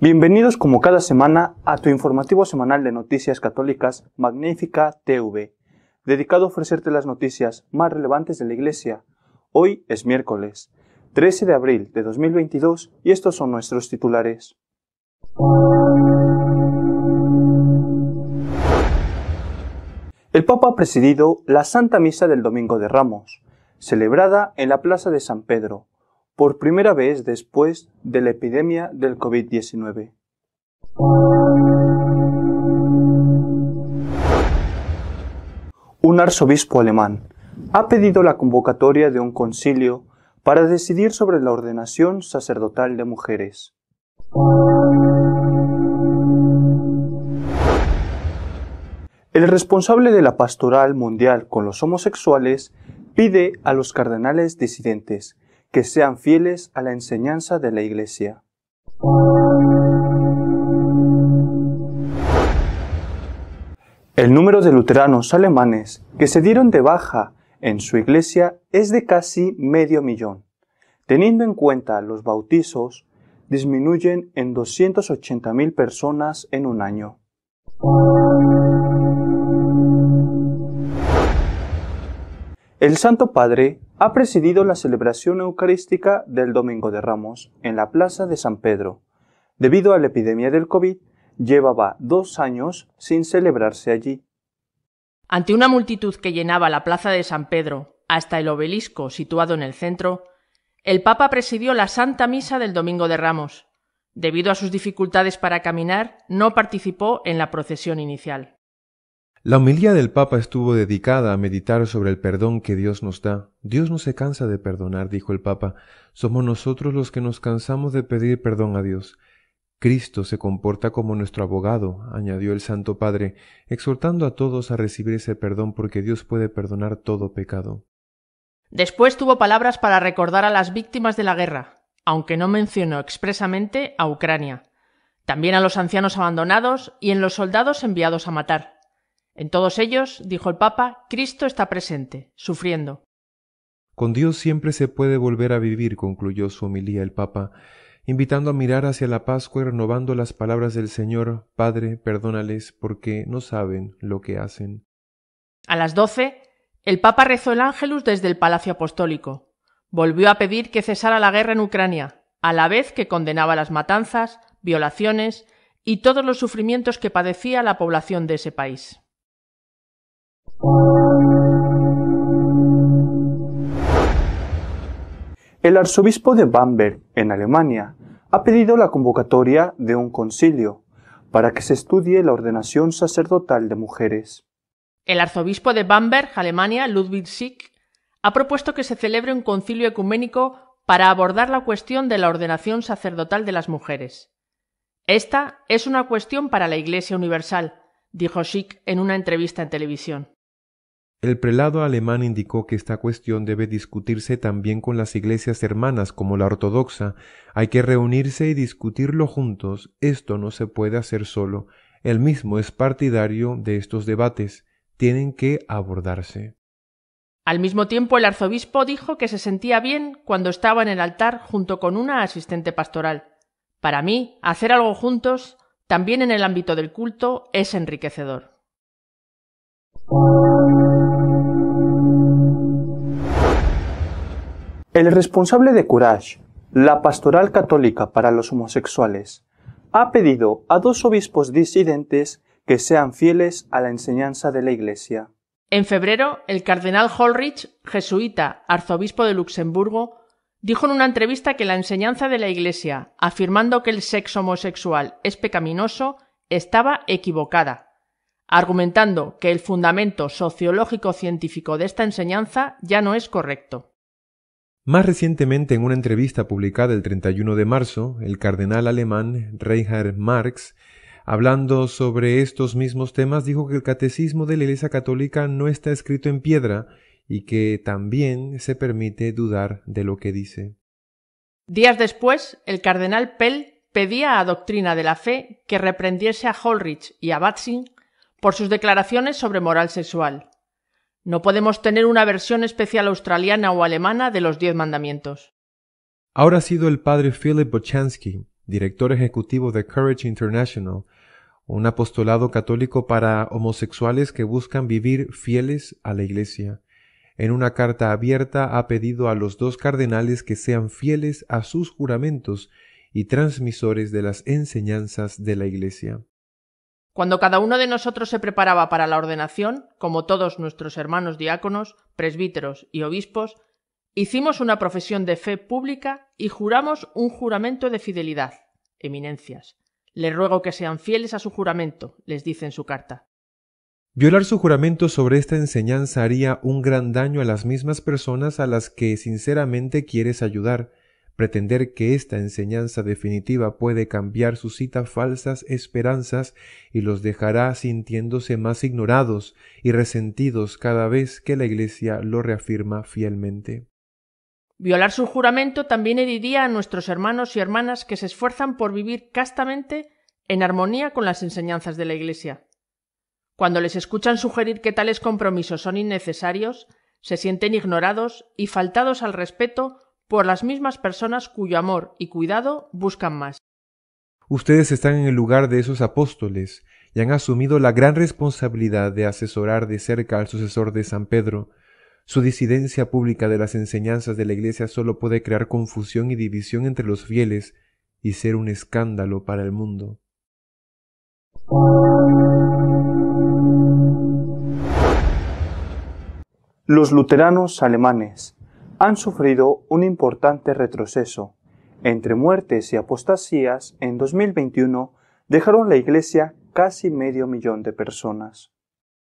Bienvenidos como cada semana a tu informativo semanal de noticias católicas Magnífica TV, dedicado a ofrecerte las noticias más relevantes de la Iglesia. Hoy es miércoles 13 de abril de 2022 y estos son nuestros titulares. El Papa ha presidido la Santa Misa del Domingo de Ramos, celebrada en la Plaza de San Pedro, por primera vez después de la epidemia del COVID-19. Un arzobispo alemán ha pedido la convocatoria de un concilio para decidir sobre la ordenación sacerdotal de mujeres. El responsable de la pastoral mundial con los homosexuales pide a los cardenales disidentes que sean fieles a la enseñanza de la Iglesia. El número de luteranos alemanes que se dieron de baja en su iglesia es de casi medio millón. Teniendo en cuenta los bautizos, disminuyen en 280.000 personas en un año. El Santo Padre ha presidido la celebración eucarística del Domingo de Ramos en la Plaza de San Pedro. Debido a la epidemia del COVID, llevaba dos años sin celebrarse allí. Ante una multitud que llenaba la Plaza de San Pedro hasta el obelisco situado en el centro, el Papa presidió la Santa Misa del Domingo de Ramos. Debido a sus dificultades para caminar, no participó en la procesión inicial. La homilía del Papa estuvo dedicada a meditar sobre el perdón que Dios nos da. Dios no se cansa de perdonar, dijo el Papa. Somos nosotros los que nos cansamos de pedir perdón a Dios. Cristo se comporta como nuestro abogado, añadió el Santo Padre, exhortando a todos a recibir ese perdón porque Dios puede perdonar todo pecado. Después tuvo palabras para recordar a las víctimas de la guerra, aunque no mencionó expresamente a Ucrania, también a los ancianos abandonados y en los soldados enviados a matar. En todos ellos, dijo el Papa, Cristo está presente, sufriendo. Con Dios siempre se puede volver a vivir, concluyó su homilía el Papa, invitando a mirar hacia la Pascua y renovando las palabras del Señor, Padre, perdónales, porque no saben lo que hacen. A las doce, el Papa rezó el Ángelus desde el Palacio Apostólico. Volvió a pedir que cesara la guerra en Ucrania, a la vez que condenaba las matanzas, violaciones y todos los sufrimientos que padecía la población de ese país. El arzobispo de Bamberg, en Alemania, ha pedido la convocatoria de un concilio para que se estudie la ordenación sacerdotal de mujeres. El arzobispo de Bamberg, Alemania, Ludwig Schick, ha propuesto que se celebre un concilio ecuménico para abordar la cuestión de la ordenación sacerdotal de las mujeres. Esta es una cuestión para la Iglesia Universal, dijo Schick en una entrevista en televisión. El prelado alemán indicó que esta cuestión debe discutirse también con las iglesias hermanas como la ortodoxa, hay que reunirse y discutirlo juntos, esto no se puede hacer solo, él mismo es partidario de estos debates, tienen que abordarse. Al mismo tiempo, el arzobispo dijo que se sentía bien cuando estaba en el altar junto con una asistente pastoral. Para mí, hacer algo juntos, también en el ámbito del culto, es enriquecedor. El responsable de Courage, la pastoral católica para los homosexuales, ha pedido a dos obispos disidentes que sean fieles a la enseñanza de la Iglesia. En febrero, el cardenal Holrich, jesuita, arzobispo de Luxemburgo, dijo en una entrevista que la enseñanza de la Iglesia, afirmando que el sexo homosexual es pecaminoso, estaba equivocada, argumentando que el fundamento sociológico científico de esta enseñanza ya no es correcto. Más recientemente, en una entrevista publicada el 31 de marzo, el cardenal alemán Reinhard Marx, hablando sobre estos mismos temas, dijo que el catecismo de la Iglesia Católica no está escrito en piedra y que también se permite dudar de lo que dice. Días después, el cardenal Pell pedía a Doctrina de la Fe que reprendiese a Holrich y a Batzing por sus declaraciones sobre moral sexual. No podemos tener una versión especial australiana o alemana de los Diez Mandamientos. Ahora ha sido el padre Philip Bochansky, director ejecutivo de Courage International, un apostolado católico para homosexuales que buscan vivir fieles a la Iglesia. En una carta abierta ha pedido a los dos cardenales que sean fieles a sus juramentos y transmisores de las enseñanzas de la Iglesia. Cuando cada uno de nosotros se preparaba para la ordenación, como todos nuestros hermanos diáconos, presbíteros y obispos, hicimos una profesión de fe pública y juramos un juramento de fidelidad. Eminencias. Les ruego que sean fieles a su juramento, les dice en su carta. Violar su juramento sobre esta enseñanza haría un gran daño a las mismas personas a las que sinceramente quieres ayudar, Pretender que esta enseñanza definitiva puede cambiar suscita falsas esperanzas y los dejará sintiéndose más ignorados y resentidos cada vez que la Iglesia lo reafirma fielmente. Violar su juramento también heriría a nuestros hermanos y hermanas que se esfuerzan por vivir castamente en armonía con las enseñanzas de la Iglesia. Cuando les escuchan sugerir que tales compromisos son innecesarios, se sienten ignorados y faltados al respeto por las mismas personas cuyo amor y cuidado buscan más. Ustedes están en el lugar de esos apóstoles y han asumido la gran responsabilidad de asesorar de cerca al sucesor de San Pedro. Su disidencia pública de las enseñanzas de la Iglesia solo puede crear confusión y división entre los fieles y ser un escándalo para el mundo. Los luteranos alemanes han sufrido un importante retroceso. Entre muertes y apostasías, en 2021 dejaron la Iglesia casi medio millón de personas.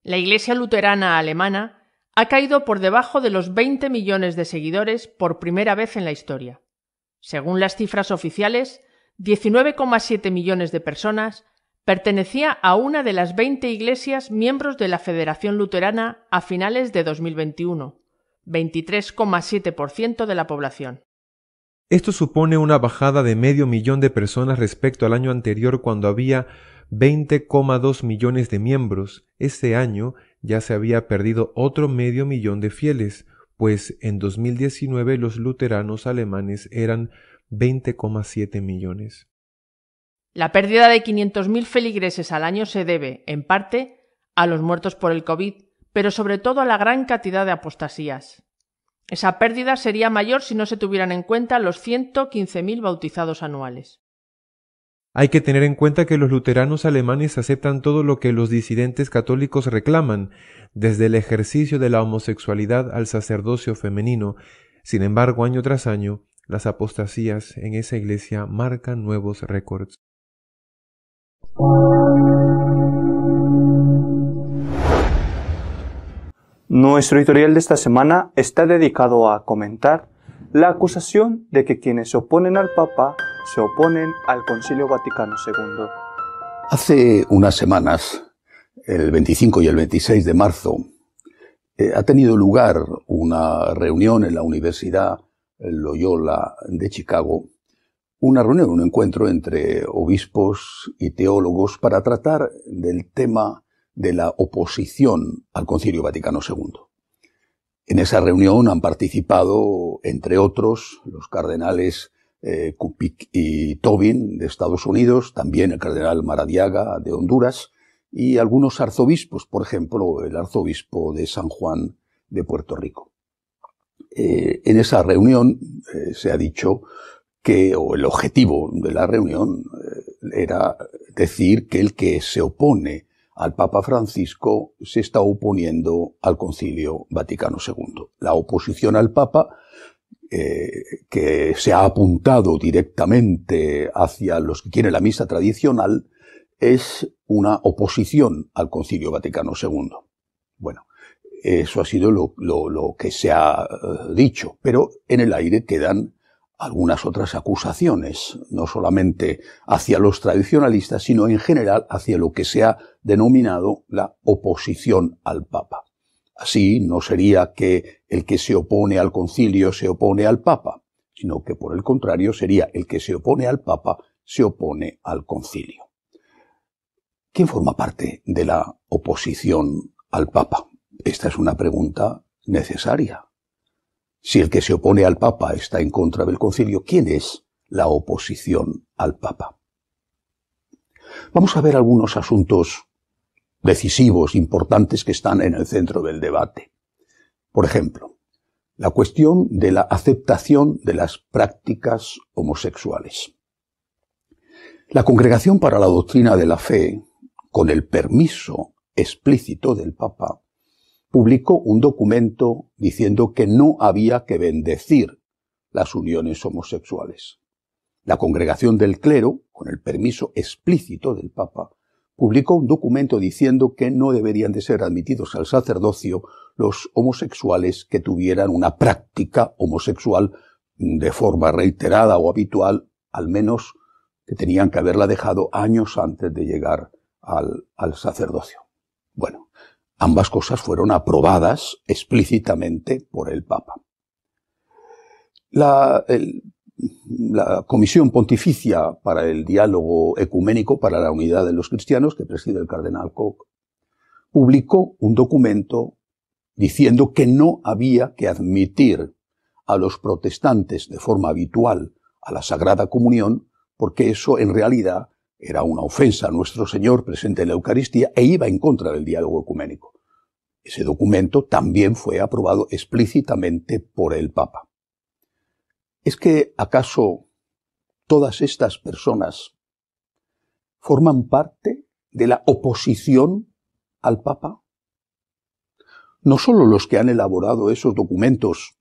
La Iglesia luterana alemana ha caído por debajo de los 20 millones de seguidores por primera vez en la historia. Según las cifras oficiales, 19,7 millones de personas pertenecía a una de las 20 iglesias miembros de la Federación Luterana a finales de 2021, 23,7% de la población. Esto supone una bajada de medio millón de personas respecto al año anterior cuando había 20,2 millones de miembros. Este año ya se había perdido otro medio millón de fieles, pues en 2019 los luteranos alemanes eran 20,7 millones. La pérdida de 500.000 feligreses al año se debe, en parte, a los muertos por el COVID, pero sobre todo a la gran cantidad de apostasías. Esa pérdida sería mayor si no se tuvieran en cuenta los 115.000 bautizados anuales. Hay que tener en cuenta que los luteranos alemanes aceptan todo lo que los disidentes católicos reclaman, desde el ejercicio de la homosexualidad al sacerdocio femenino. Sin embargo, año tras año, las apostasías en esa iglesia marcan nuevos récords. Nuestro editorial de esta semana está dedicado a comentar la acusación de que quienes se oponen al Papa se oponen al Concilio Vaticano II. Hace unas semanas, el 25 y el 26 de marzo, eh, ha tenido lugar una reunión en la Universidad Loyola de Chicago, una reunión, un encuentro entre obispos y teólogos para tratar del tema de la oposición al Concilio Vaticano II. En esa reunión han participado, entre otros, los cardenales eh, Kupik y Tobin de Estados Unidos, también el cardenal Maradiaga de Honduras y algunos arzobispos, por ejemplo, el arzobispo de San Juan de Puerto Rico. Eh, en esa reunión eh, se ha dicho que, o el objetivo de la reunión era decir que el que se opone al Papa Francisco se está oponiendo al Concilio Vaticano II. La oposición al Papa, eh, que se ha apuntado directamente hacia los que quieren la misa tradicional, es una oposición al Concilio Vaticano II. Bueno, eso ha sido lo que se ha eh, dicho, pero en el aire quedan algunas otras acusaciones, no solamente hacia los tradicionalistas, sino en general hacia lo que se ha denominado la oposición al Papa. Así no sería que el que se opone al concilio se opone al Papa, sino que por el contrario sería el que se opone al Papa se opone al concilio. ¿Quién forma parte de la oposición al Papa? Esta es una pregunta necesaria, si el que se opone al Papa está en contra del concilio, ¿quién es la oposición al Papa? Vamos a ver algunos asuntos decisivos, importantes, que están en el centro del debate. Por ejemplo, la cuestión de la aceptación de las prácticas homosexuales. La Congregación para la Doctrina de la Fe, con el permiso explícito del Papa, publicó un documento diciendo que no había que bendecir las uniones homosexuales. La congregación del clero, con el permiso explícito del Papa, publicó un documento diciendo que no deberían de ser admitidos al sacerdocio los homosexuales que tuvieran una práctica homosexual de forma reiterada o habitual, al menos que tenían que haberla dejado años antes de llegar al, sacerdocio. Bueno, Ambas cosas fueron aprobadas explícitamente por el Papa. La, Comisión Pontificia para el Diálogo Ecuménico para la Unidad de los Cristianos, que preside el cardenal Koch, publicó un documento diciendo que no había que admitir a los protestantes de forma habitual a la Sagrada Comunión, porque eso en realidad era una ofensa a nuestro Señor presente en la Eucaristía e iba en contra del diálogo ecuménico. Ese documento también fue aprobado explícitamente por el Papa. ¿Es que acaso todas estas personas forman parte de la oposición al Papa? No solo los que han elaborado esos documentos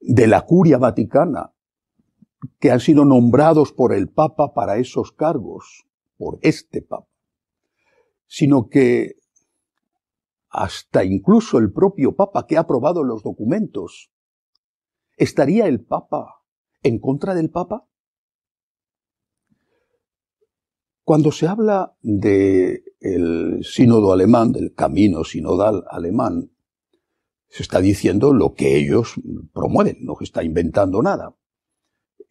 de la Curia Vaticana que han sido nombrados por el Papa para esos cargos, por este Papa, sino que hasta incluso el propio Papa que ha aprobado los documentos, ¿estaría el Papa en contra del Papa? Cuando se habla del el sínodo alemán, del camino sinodal alemán, se está diciendo lo que ellos promueven, no se está inventando nada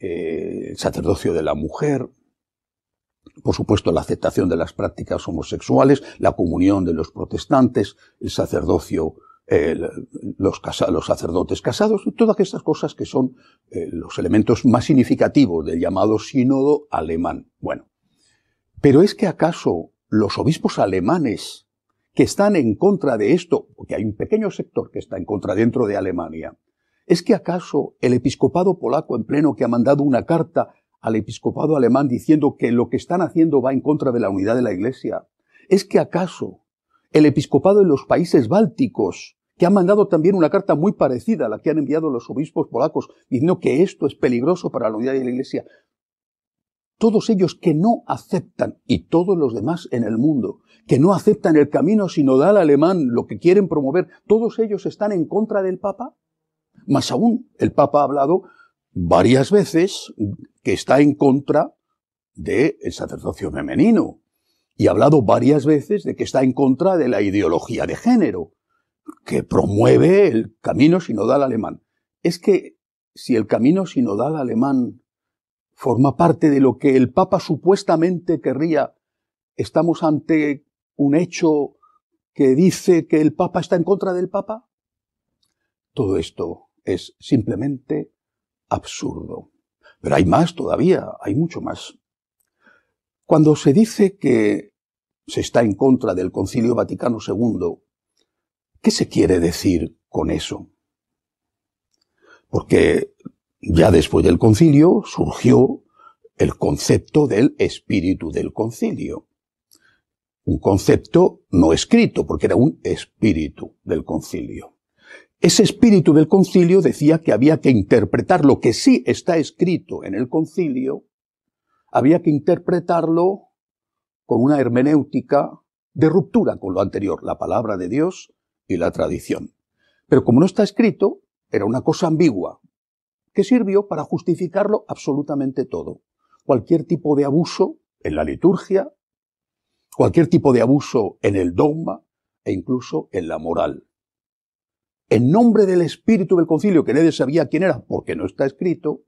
el eh, sacerdocio de la mujer, por supuesto la aceptación de las prácticas homosexuales, la comunión de los protestantes, el sacerdocio, los, sacerdotes casados, todas estas cosas que son eh, los elementos más significativos del llamado sínodo alemán. Bueno, pero es que acaso los obispos alemanes que están en contra de esto, porque hay un pequeño sector que está en contra dentro de Alemania, ¿Es que acaso el episcopado polaco en pleno que ha mandado una carta al episcopado alemán diciendo que lo que están haciendo va en contra de la unidad de la Iglesia? ¿Es que acaso el episcopado de los países bálticos que ha mandado también una carta muy parecida a la que han enviado los obispos polacos diciendo que esto es peligroso para la unidad de la Iglesia? todos ellos que no aceptan, y todos los demás en el mundo, que no aceptan el camino sino al alemán, lo que quieren promover, todos ellos están en contra del Papa? Más aún, el Papa ha hablado varias veces que está en contra del sacerdocio femenino y ha hablado varias veces de que está en contra de la ideología de género que promueve el camino sinodal alemán. Es que si el camino sinodal alemán forma parte de lo que el Papa supuestamente querría, estamos ante un hecho que dice que el Papa está en contra del Papa. Todo esto es simplemente absurdo. Pero hay más todavía, hay mucho más. Cuando se dice que se está en contra del Concilio Vaticano II, ¿qué se quiere decir con eso? Porque ya después del concilio surgió el concepto del espíritu del concilio. Un concepto no escrito, porque era un espíritu del concilio. Ese espíritu del concilio decía que había que interpretar lo que sí está escrito en el concilio, había que interpretarlo con una hermenéutica de ruptura con lo anterior, la palabra de Dios y la tradición. Pero como no está escrito, era una cosa ambigua, que sirvió para justificarlo absolutamente todo. Cualquier tipo de abuso en la liturgia, cualquier tipo de abuso en el dogma e incluso en la moral en nombre del espíritu del concilio, que nadie sabía quién era porque no está escrito,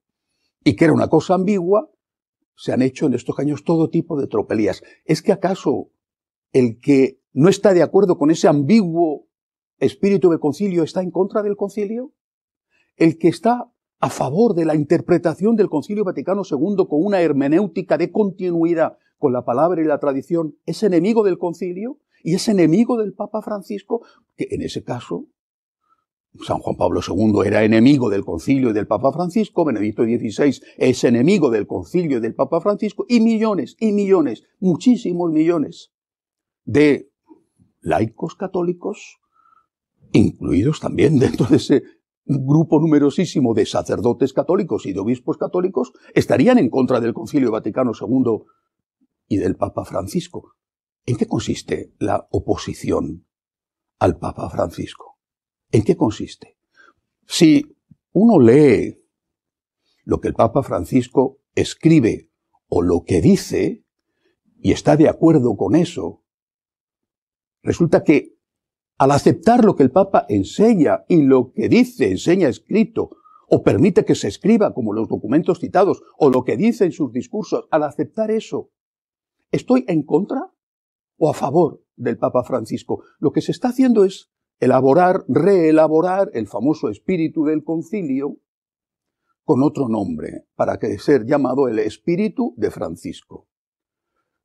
y que era una cosa ambigua, se han hecho en estos años todo tipo de tropelías. ¿Es que acaso el que no está de acuerdo con ese ambiguo espíritu del concilio está en contra del concilio? ¿El que está a favor de la interpretación del concilio Vaticano II con una hermenéutica de continuidad con la palabra y la tradición es enemigo del concilio? ¿Y es enemigo del Papa Francisco? Que en ese caso San Juan Pablo II era enemigo del concilio y del Papa Francisco, Benedicto XVI es enemigo del concilio y del Papa Francisco, y millones, y millones, muchísimos millones de laicos católicos, incluidos también dentro de ese grupo numerosísimo de sacerdotes católicos y de obispos católicos, estarían en contra del concilio Vaticano II y del Papa Francisco. ¿En qué consiste la oposición al Papa Francisco? ¿En qué consiste? Si uno lee lo que el Papa Francisco escribe o lo que dice y está de acuerdo con eso, resulta que al aceptar lo que el Papa enseña y lo que dice, enseña escrito, o permite que se escriba como los documentos citados, o lo que dice en sus discursos, al aceptar eso, ¿estoy en contra o a favor del Papa Francisco? Lo que se está haciendo es elaborar, reelaborar el famoso espíritu del concilio con otro nombre, para que ser llamado el espíritu de Francisco.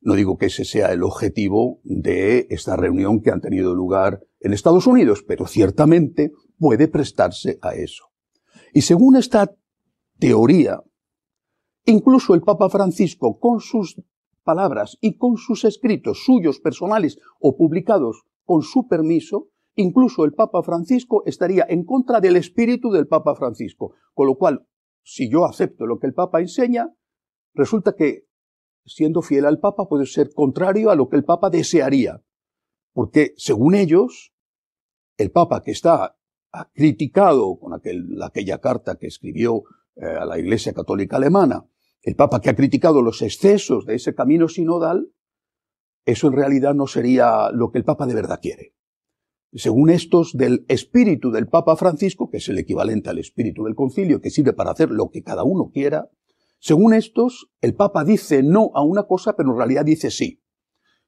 No digo que ese sea el objetivo de esta reunión que han tenido lugar en Estados Unidos, pero ciertamente puede prestarse a eso. Y según esta teoría, incluso el Papa Francisco, con sus palabras y con sus escritos suyos personales o publicados con su permiso, incluso el Papa Francisco estaría en contra del espíritu del Papa Francisco. Con lo cual, si yo acepto lo que el Papa enseña, resulta que, siendo fiel al Papa, puede ser contrario a lo que el Papa desearía. Porque, según ellos, el Papa que está criticado con aquella carta que escribió eh, a la Iglesia Católica Alemana, el Papa que ha criticado los excesos de ese camino sinodal, eso en realidad no sería lo que el Papa de verdad quiere según estos, del espíritu del Papa Francisco, que es el equivalente al espíritu del concilio, que sirve para hacer lo que cada uno quiera, según estos, el Papa dice no a una cosa, pero en realidad dice sí.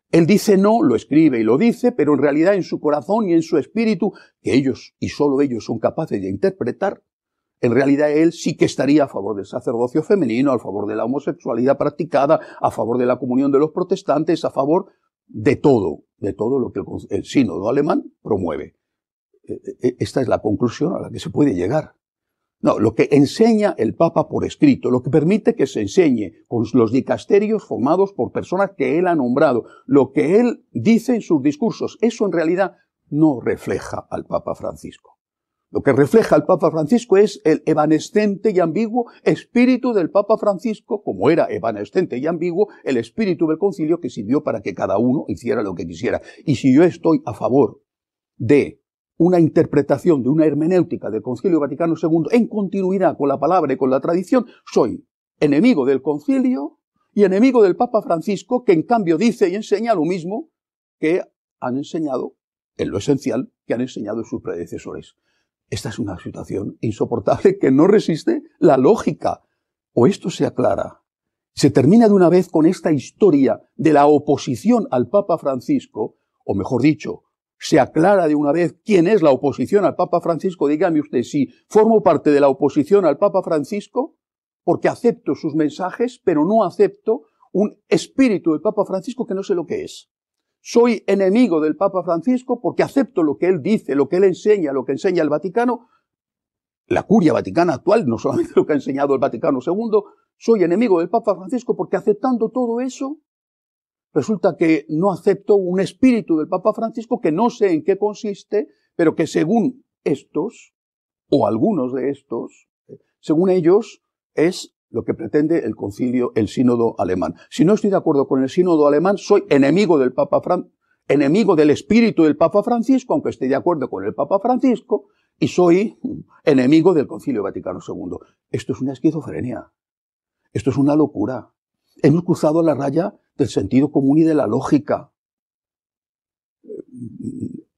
Él dice no, lo escribe y lo dice, pero en realidad en su corazón y en su espíritu, que ellos y solo ellos son capaces de interpretar, en realidad él sí que estaría a favor del sacerdocio femenino, a favor de la homosexualidad practicada, a favor de la comunión de los protestantes, a favor de todo de todo lo que el sínodo alemán promueve. E, e, esta es la conclusión a la que se puede llegar. No, lo que enseña el Papa por escrito, lo que permite que se enseñe con los dicasterios formados por personas que él ha nombrado, lo que él dice en sus discursos, eso en realidad no refleja al Papa Francisco. Lo que refleja el Papa Francisco es el evanescente y ambiguo espíritu del Papa Francisco, como era evanescente y ambiguo el espíritu del concilio que sirvió para que cada uno hiciera lo que quisiera. Y si yo estoy a favor de una interpretación, de una hermenéutica del concilio Vaticano II en continuidad con la palabra y con la tradición, soy enemigo del concilio y enemigo del Papa Francisco, que en cambio dice y enseña lo mismo que han enseñado en lo esencial que han enseñado sus predecesores. Esta es una situación insoportable que no resiste la lógica. O esto se aclara. Se termina de una vez con esta historia de la oposición al Papa Francisco, o mejor dicho, se aclara de una vez quién es la oposición al Papa Francisco. Dígame usted si formo parte de la oposición al Papa Francisco porque acepto sus mensajes, pero no acepto un espíritu del Papa Francisco que no sé lo que es soy enemigo del Papa Francisco porque acepto lo que él dice, lo que él enseña, lo que enseña el Vaticano, la curia vaticana actual, no solamente lo que ha enseñado el Vaticano II, soy enemigo del Papa Francisco porque aceptando todo eso, resulta que no acepto un espíritu del Papa Francisco que no sé en qué consiste, pero que según estos, o algunos de estos, según ellos, es lo que pretende el concilio, el sínodo alemán. Si no estoy de acuerdo con el sínodo alemán, soy enemigo del Papa Francisco, enemigo del espíritu del Papa Francisco, aunque esté de acuerdo con el Papa Francisco, y soy enemigo del concilio Vaticano II. Esto es una esquizofrenia. Esto es una locura. Hemos cruzado la raya del sentido común y de la lógica.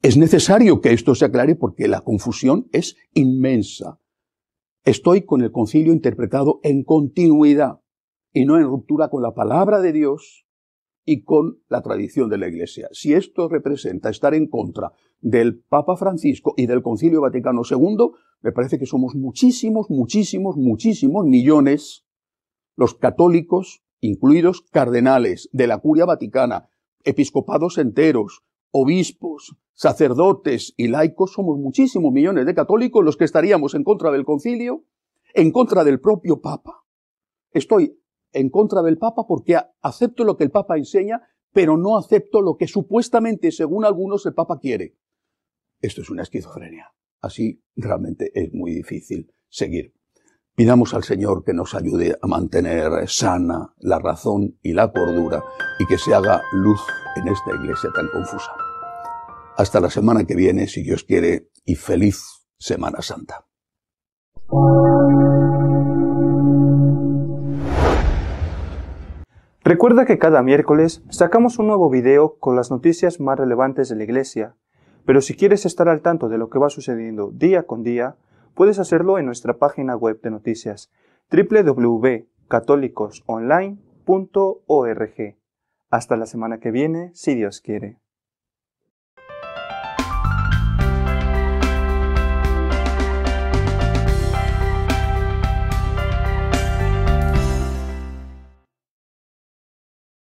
Es necesario que esto se aclare porque la confusión es inmensa. Estoy con el concilio interpretado en continuidad y no en ruptura con la palabra de Dios y con la tradición de la Iglesia. Si esto representa estar en contra del Papa Francisco y del Concilio Vaticano II, me parece que somos muchísimos, muchísimos, muchísimos millones los católicos, incluidos cardenales de la curia vaticana, episcopados enteros, obispos, sacerdotes y laicos, somos muchísimos millones de católicos los que estaríamos en contra del concilio, en contra del propio Papa. Estoy en contra del Papa porque acepto lo que el Papa enseña, pero no acepto lo que supuestamente, según algunos, el Papa quiere. Esto es una esquizofrenia. Así realmente es muy difícil seguir. Pidamos al Señor que nos ayude a mantener sana la razón y la cordura y que se haga luz en esta iglesia tan confusa. Hasta la semana que viene, si Dios quiere, y feliz Semana Santa. Recuerda que cada miércoles sacamos un nuevo video con las noticias más relevantes de la Iglesia, pero si quieres estar al tanto de lo que va sucediendo día con día, puedes hacerlo en nuestra página web de noticias www.católicosonline.org. Hasta la semana que viene, si Dios quiere.